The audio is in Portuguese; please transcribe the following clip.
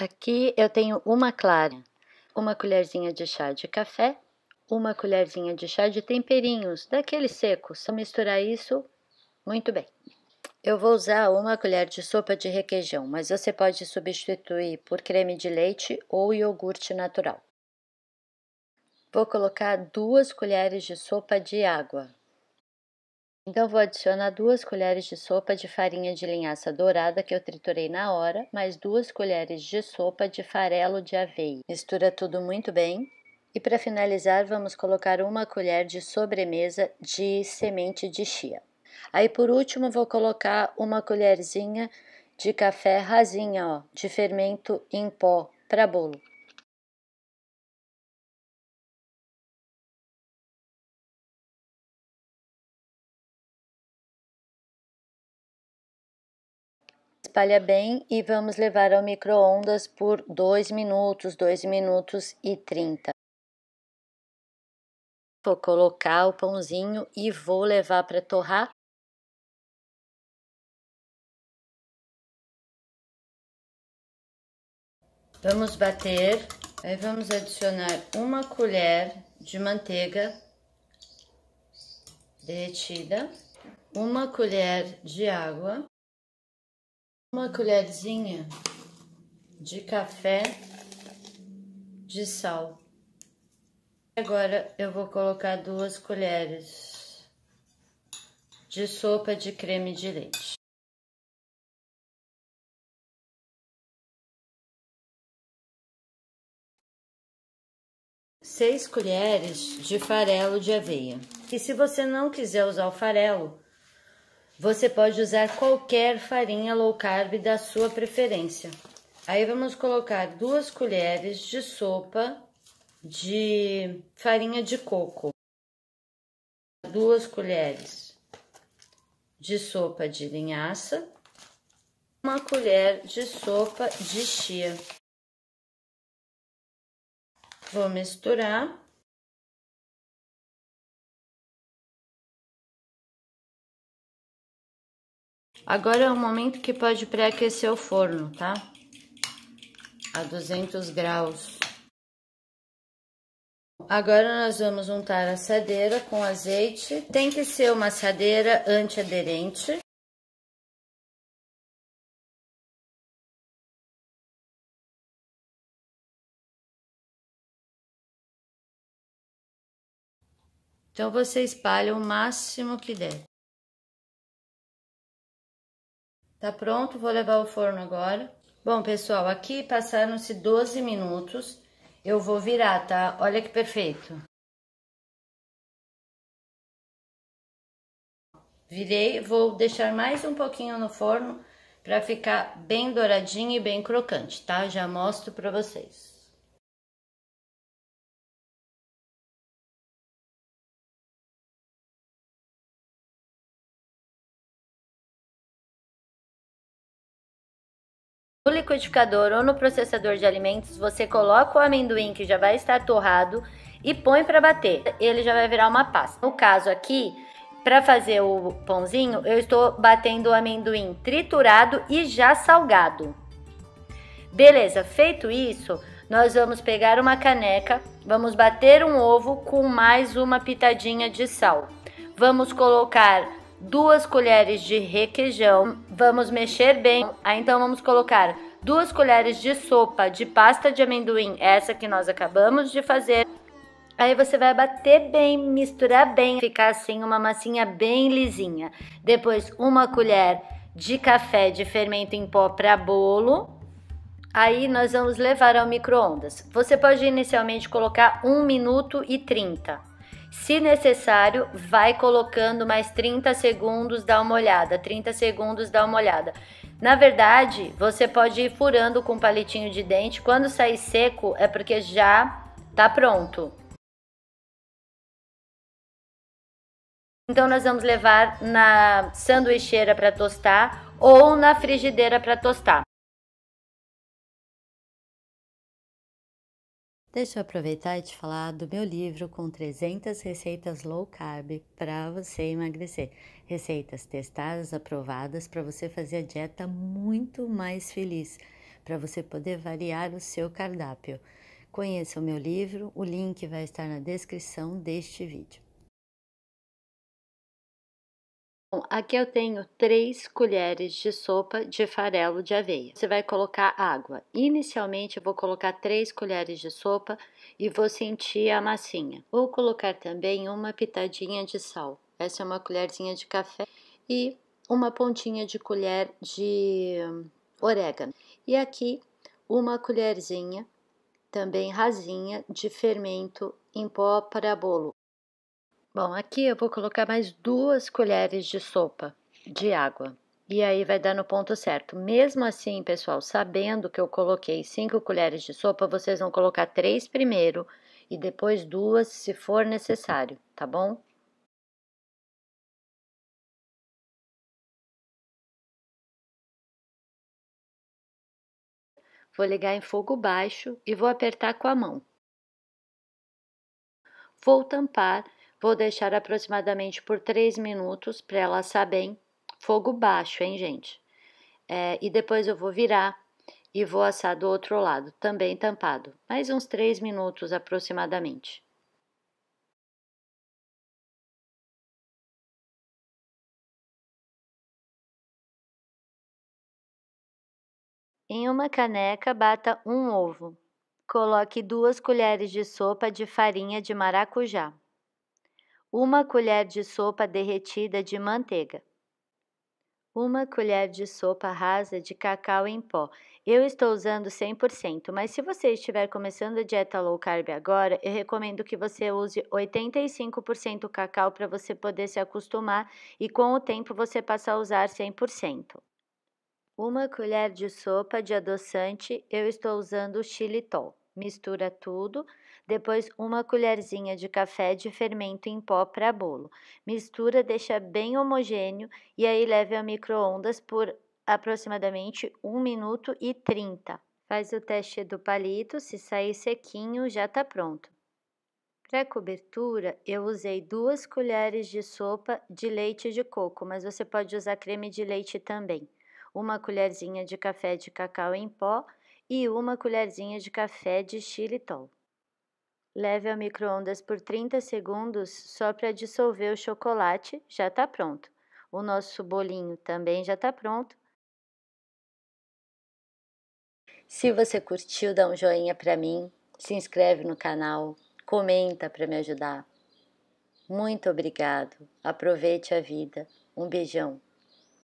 Aqui eu tenho uma clara, uma colherzinha de chá de café, uma colherzinha de chá de temperinhos, daquele seco. Só misturar isso, muito bem. Eu vou usar uma colher de sopa de requeijão, mas você pode substituir por creme de leite ou iogurte natural. Vou colocar duas colheres de sopa de água. Então vou adicionar duas colheres de sopa de farinha de linhaça dourada que eu triturei na hora, mais duas colheres de sopa de farelo de aveia. Mistura tudo muito bem. E para finalizar, vamos colocar uma colher de sobremesa de semente de chia. Aí por último, vou colocar uma colherzinha de café rasinha, ó, de fermento em pó para bolo. espalha bem e vamos levar ao micro-ondas por 2 minutos, 2 minutos e 30. Vou colocar o pãozinho e vou levar para torrar. Vamos bater, aí vamos adicionar uma colher de manteiga derretida, uma colher de água uma colherzinha de café de sal. Agora eu vou colocar duas colheres de sopa de creme de leite. Seis colheres de farelo de aveia. E se você não quiser usar o farelo, você pode usar qualquer farinha low carb da sua preferência. Aí vamos colocar duas colheres de sopa de farinha de coco, duas colheres de sopa de linhaça, uma colher de sopa de chia. Vou misturar. Agora é o momento que pode pré-aquecer o forno, tá? A 200 graus. Agora nós vamos juntar a assadeira com azeite. Tem que ser uma assadeira antiaderente. Então, você espalha o máximo que der. Tá pronto, vou levar ao forno agora. Bom, pessoal, aqui passaram-se 12 minutos. Eu vou virar, tá? Olha que perfeito. Virei, vou deixar mais um pouquinho no forno para ficar bem douradinho e bem crocante, tá? Já mostro para vocês. No liquidificador ou no processador de alimentos, você coloca o amendoim que já vai estar torrado e põe para bater. Ele já vai virar uma pasta. No caso aqui, para fazer o pãozinho, eu estou batendo o amendoim triturado e já salgado. Beleza, feito isso, nós vamos pegar uma caneca, vamos bater um ovo com mais uma pitadinha de sal. Vamos colocar duas colheres de requeijão. Vamos mexer bem. Aí ah, então vamos colocar duas colheres de sopa de pasta de amendoim, essa que nós acabamos de fazer. Aí você vai bater bem, misturar bem, ficar assim uma massinha bem lisinha. Depois uma colher de café de fermento em pó para bolo. Aí nós vamos levar ao micro-ondas. Você pode inicialmente colocar 1 minuto e 30. Se necessário, vai colocando mais 30 segundos, dá uma olhada, 30 segundos, dá uma olhada. Na verdade, você pode ir furando com um palitinho de dente. Quando sair seco, é porque já tá pronto. Então, nós vamos levar na sanduicheira para tostar ou na frigideira para tostar. Deixa eu aproveitar e te falar do meu livro com 300 receitas low carb para você emagrecer. Receitas testadas, aprovadas para você fazer a dieta muito mais feliz, para você poder variar o seu cardápio. Conheça o meu livro, o link vai estar na descrição deste vídeo. Bom, aqui eu tenho 3 colheres de sopa de farelo de aveia. Você vai colocar água. Inicialmente eu vou colocar 3 colheres de sopa e vou sentir a massinha. Vou colocar também uma pitadinha de sal. Essa é uma colherzinha de café e uma pontinha de colher de orégano. E aqui uma colherzinha também rasinha de fermento em pó para bolo. Bom, aqui eu vou colocar mais duas colheres de sopa de água. E aí vai dar no ponto certo. Mesmo assim, pessoal, sabendo que eu coloquei cinco colheres de sopa, vocês vão colocar três primeiro e depois duas se for necessário, tá bom? Vou ligar em fogo baixo e vou apertar com a mão. Vou tampar Vou deixar aproximadamente por 3 minutos para ela assar bem. Fogo baixo, hein, gente? É, e depois eu vou virar e vou assar do outro lado, também tampado. Mais uns 3 minutos aproximadamente. Em uma caneca, bata um ovo. Coloque duas colheres de sopa de farinha de maracujá uma colher de sopa derretida de manteiga, uma colher de sopa rasa de cacau em pó. Eu estou usando 100%, mas se você estiver começando a dieta low carb agora, eu recomendo que você use 85% cacau para você poder se acostumar e com o tempo você passa a usar 100%. Uma colher de sopa de adoçante, eu estou usando xilitol. Mistura tudo, depois uma colherzinha de café de fermento em pó para bolo. Mistura, deixa bem homogêneo e aí leve a micro-ondas por aproximadamente 1 minuto e 30. Faz o teste do palito, se sair sequinho já está pronto. Para cobertura, eu usei duas colheres de sopa de leite de coco, mas você pode usar creme de leite também. Uma colherzinha de café de cacau em pó e uma colherzinha de café de xilitol. Leve ao micro-ondas por 30 segundos só para dissolver o chocolate, já está pronto. O nosso bolinho também já está pronto. Se você curtiu, dá um joinha para mim, se inscreve no canal, comenta para me ajudar. Muito obrigado. Aproveite a vida. Um beijão.